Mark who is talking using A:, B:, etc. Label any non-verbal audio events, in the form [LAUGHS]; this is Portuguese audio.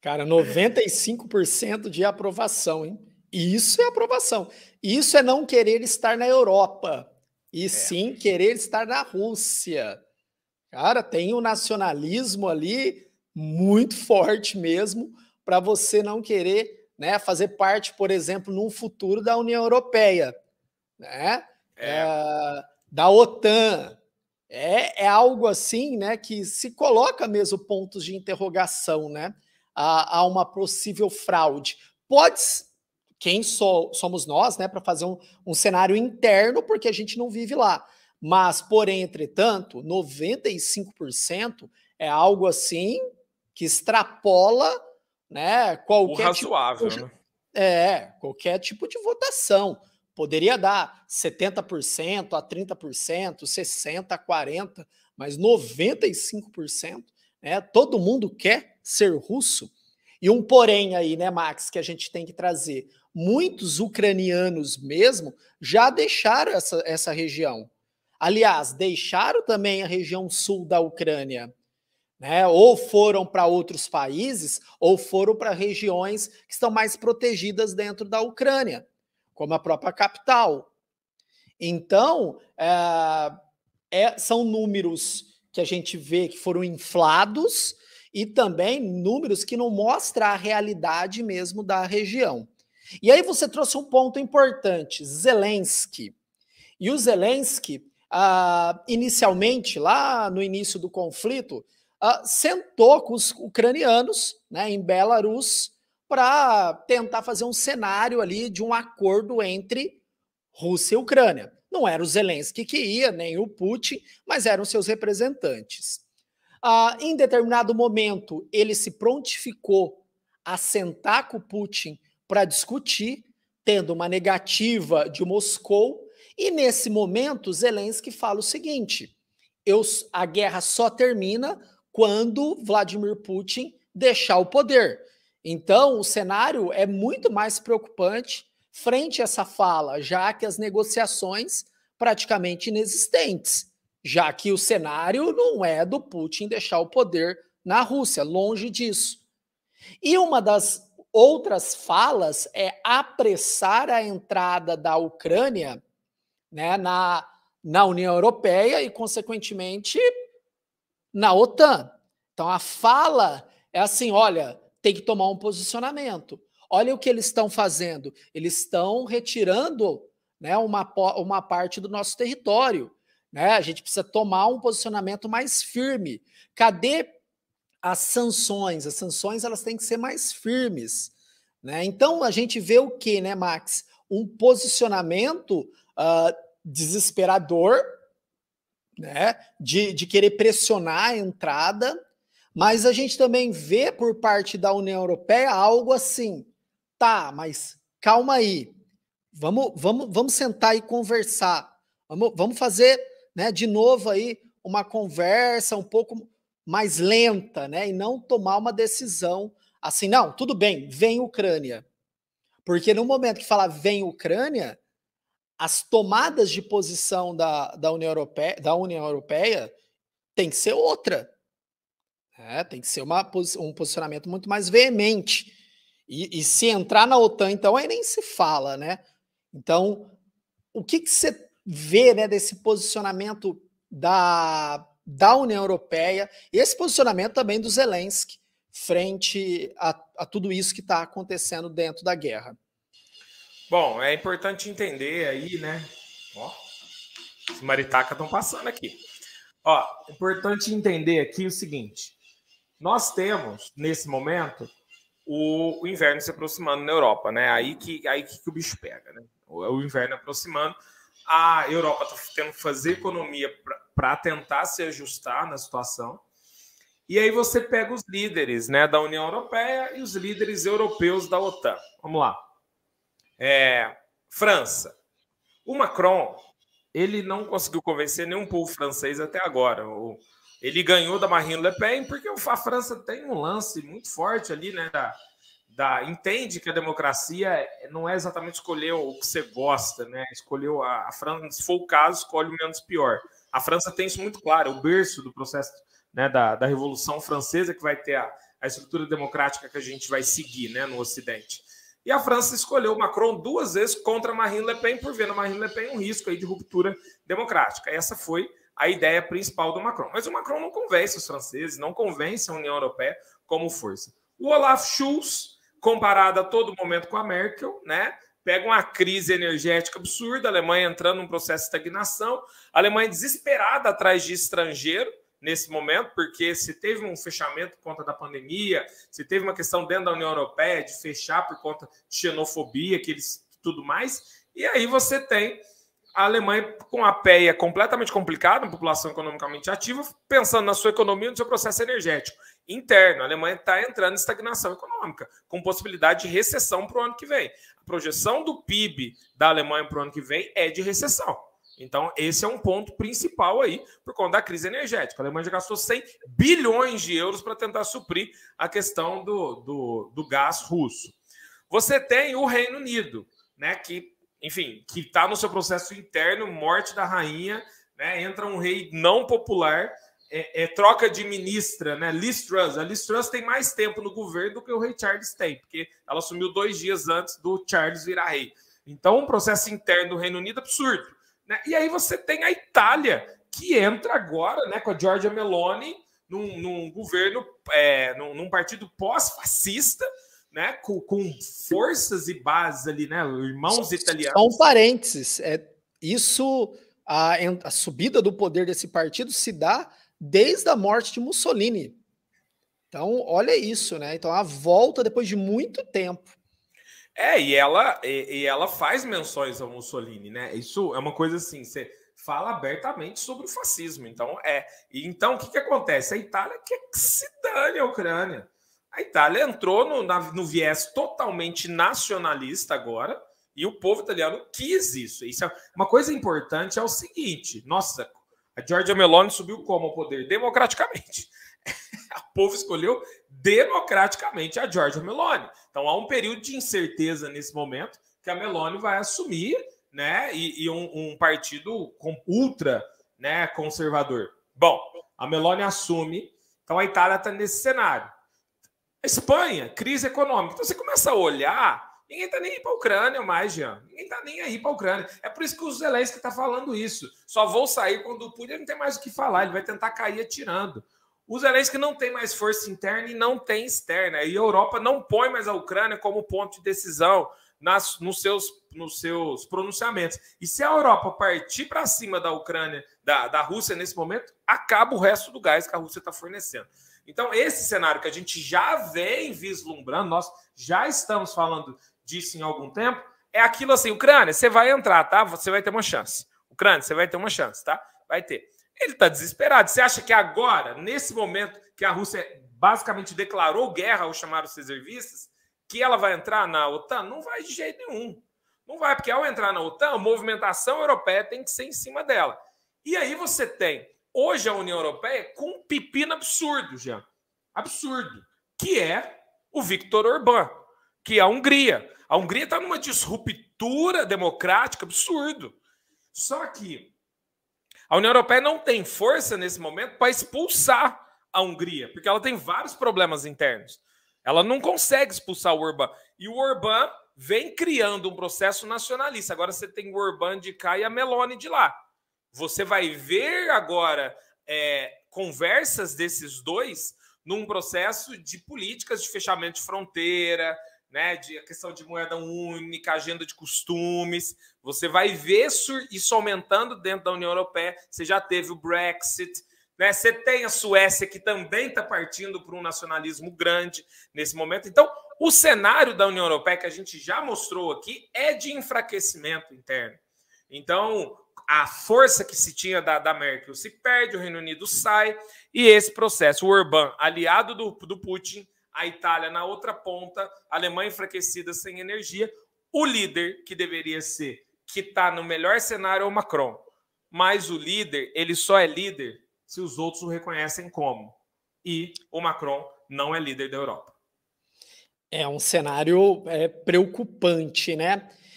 A: Cara, 95% de aprovação, hein? Isso é aprovação. Isso é não querer estar na Europa. E é. sim querer estar na Rússia. Cara, tem um nacionalismo ali muito forte mesmo para você não querer né, fazer parte, por exemplo, num futuro da União Europeia, né? É. É, da OTAN. É, é algo assim né, que se coloca mesmo pontos de interrogação, né? a, a uma possível fraude. Pode, quem so, somos nós, né, para fazer um, um cenário interno, porque a gente não vive lá. Mas, porém, entretanto, 95% é algo assim que extrapola né, qualquer. O razoável, tipo, né? É, qualquer tipo de votação. Poderia dar 70% a 30%, 60% a 40%, mas 95% né? Todo mundo quer ser russo. E um porém aí, né, Max, que a gente tem que trazer. Muitos ucranianos mesmo já deixaram essa, essa região. Aliás, deixaram também a região sul da Ucrânia. Né? Ou foram para outros países, ou foram para regiões que estão mais protegidas dentro da Ucrânia, como a própria capital. Então, é, é, são números que a gente vê que foram inflados e também números que não mostram a realidade mesmo da região. E aí você trouxe um ponto importante, Zelensky. E o Zelensky, ah, inicialmente, lá no início do conflito, ah, sentou com os ucranianos né, em Belarus para tentar fazer um cenário ali de um acordo entre Rússia e Ucrânia. Não era o Zelensky que ia, nem o Putin, mas eram seus representantes. Ah, em determinado momento, ele se prontificou a sentar com o Putin para discutir, tendo uma negativa de Moscou. E nesse momento, Zelensky fala o seguinte: eu, a guerra só termina quando Vladimir Putin deixar o poder. Então, o cenário é muito mais preocupante frente a essa fala, já que as negociações praticamente inexistentes, já que o cenário não é do Putin deixar o poder na Rússia, longe disso. E uma das outras falas é apressar a entrada da Ucrânia né, na, na União Europeia e, consequentemente, na OTAN. Então, a fala é assim: olha, tem que tomar um posicionamento. Olha o que eles estão fazendo. Eles estão retirando né, uma, uma parte do nosso território. Né? A gente precisa tomar um posicionamento mais firme. Cadê as sanções? As sanções elas têm que ser mais firmes. Né? Então a gente vê o que, né, Max? Um posicionamento uh, desesperador, né? De, de querer pressionar a entrada, mas a gente também vê por parte da União Europeia algo assim: Tá, mas calma aí. Vamos, vamos, vamos sentar e conversar. Vamos, vamos fazer, né, de novo aí uma conversa um pouco mais lenta, né, e não tomar uma decisão assim, não, tudo bem, vem Ucrânia. Porque no momento que falar vem Ucrânia, as tomadas de posição da, da, União, Europeia, da União Europeia tem que ser outra. É, tem que ser uma, um posicionamento muito mais veemente. E, e, se entrar na OTAN, então, aí nem se fala, né? Então, o que, que você vê né, desse posicionamento da, da União Europeia e esse posicionamento também do Zelensky frente a, a tudo isso que está acontecendo dentro da guerra?
B: Bom, é importante entender aí, né? Ó, os maritacas estão passando aqui. Ó, é importante entender aqui o seguinte: nós temos, nesse momento, o, o, inverno se aproximando na Europa, né? Aí que, aí que, que o bicho pega, né? O, é inverno aproximando, a Europa está tendo que fazer economia para tentar se ajustar na situação. E aí você pega os líderes né, da União Europeia e os líderes europeus da OTAN. Vamos lá. É, França. O Macron, ele não conseguiu convencer nenhum povo francês até agora. O, ele ganhou da Marine Le Pen porque a França tem um lance muito forte ali, né? Da, da, entende que a democracia não é exatamente escolher o que você gosta, né? Escolheu a, a, França, se for o caso, escolhe o menos pior. A França tem isso muito claro, é o berço do processo né, da, da Revolução Francesa que vai ter a, a estrutura democrática que a gente vai seguir né, no Ocidente. E a França escolheu Macron duas vezes contra Marine Le Pen, por ver na Marine Le Pen um risco aí de ruptura democrática. Essa foi a ideia principal do Macron. Mas o Macron não convence os franceses, não convence a União Europeia como força. O Olaf Scholz, comparado a todo momento com a Merkel, né? Pega uma crise energética absurda, a Alemanha entrando num processo de estagnação, a Alemanha desesperada atrás de estrangeiro nesse momento, porque se teve um fechamento por conta da pandemia, se teve uma questão dentro da União Europeia de fechar por conta de xenofobia, aqueles tudo mais, e aí você tem a Alemanha, com a PEA completamente complicada, uma população economicamente ativa, pensando na sua economia e no seu processo energético interno. A Alemanha está entrando em estagnação econômica, com possibilidade de recessão para o ano que vem. A projeção do PIB da Alemanha para o ano que vem é de recessão. Então, esse é um ponto principal aí por conta da crise energética. A Alemanha já gastou 100 bilhões de euros para tentar suprir a questão do, do, do gás russo. Você tem o Reino Unido, né, que enfim, que está no seu processo interno, morte da rainha, né? Entra um rei não popular, é, é troca de ministra, né? Liz Truss. A Liz Truss tem mais tempo no governo do que o rei Charles tem, porque ela assumiu dois dias antes do Charles virar rei. Então, um processo interno do Reino Unido absurdo. Né? E aí você tem a Itália, que entra agora né, com a Giorgia Meloni num, num governo, é, num, num partido
A: pós-fascista, né, com, com
B: forças e bases ali, né, irmãos italianos. São
A: parênteses, é isso a, a subida do poder desse partido se dá desde a morte de Mussolini. Então, olha isso, né? Então, a volta depois de muito tempo.
B: É, e ela, e, e ela faz menções ao Mussolini, né? Isso é uma coisa assim, você fala abertamente sobre o fascismo. Então, é. E, então, o que, que acontece? A Itália quer que se dane a Ucrânia. A Itália entrou no, na, no viés totalmente nacionalista agora e o povo italiano quis isso. isso é, uma coisa importante é o seguinte: nossa, a Giorgia Meloni subiu como ao poder? Democraticamente. [LAUGHS] o povo escolheu democraticamente a Giorgia Meloni. Então há um período de incerteza nesse momento que a Meloni vai assumir, né? E, e um, um, partido com ultra né, conservador. Bom, a Meloni assume, então a Itália está nesse cenário. Espanha, crise econômica. Então você começa a olhar, ninguém tá nem aí para a Ucrânia mais, Jean. Ninguém tá nem aí para a Ucrânia. É por isso que o Zelensky está falando isso. Só vou sair quando o Putin não tem mais o que falar, ele vai tentar cair atirando. O Zelensky não tem mais força interna e não tem externa. E a Europa não põe mais a Ucrânia como ponto de decisão nas, nos, seus, nos seus pronunciamentos. E se a Europa partir para cima da Ucrânia, da, da Rússia nesse momento, acaba o resto do gás que a Rússia está fornecendo. Então, esse cenário que a gente já vem vislumbrando, nós já estamos falando disso em algum tempo, é aquilo assim: Ucrânia, você vai entrar, tá? Você vai ter uma chance. Ucrânia, você vai ter uma chance, tá? Vai ter. Ele está desesperado. Você acha que agora, nesse momento que a Rússia basicamente declarou guerra ao chamar os reservistas, que ela vai entrar na OTAN? Não vai de jeito nenhum. Não vai, porque ao entrar na OTAN, a movimentação europeia tem que ser em cima dela. E aí você tem hoje a União Europeia é com um pepino absurdo, Jean. Absurdo. Que é o Viktor Orbán, que é a Hungria. A Hungria está numa disruptura democrática absurdo. Só que a União Europeia não tem força nesse momento para expulsar a Hungria, porque ela tem vários problemas internos. Ela não consegue expulsar o Orbán. E o Orbán vem criando um processo nacionalista. Agora você tem o Orbán de cá e a Meloni de lá. Você vai ver agora é, conversas desses dois num processo de políticas de fechamento de fronteira, né, de questão de moeda única, agenda de costumes. Você vai ver isso aumentando dentro da União Europeia. Você já teve o Brexit, né? Você tem a Suécia que também está partindo para um nacionalismo grande nesse momento. Então, o cenário da União Europeia que a gente já mostrou aqui é de enfraquecimento interno. Então, a força que se tinha da, da Merkel se perde, o Reino Unido sai, e esse processo, o Orbán, aliado do, do Putin, a Itália na outra ponta, a Alemanha enfraquecida sem energia, o líder que deveria ser, que está no melhor cenário, é o Macron. Mas o líder, ele só é líder se os outros o reconhecem como. E o Macron não é líder da Europa.
A: É um cenário é, preocupante, né?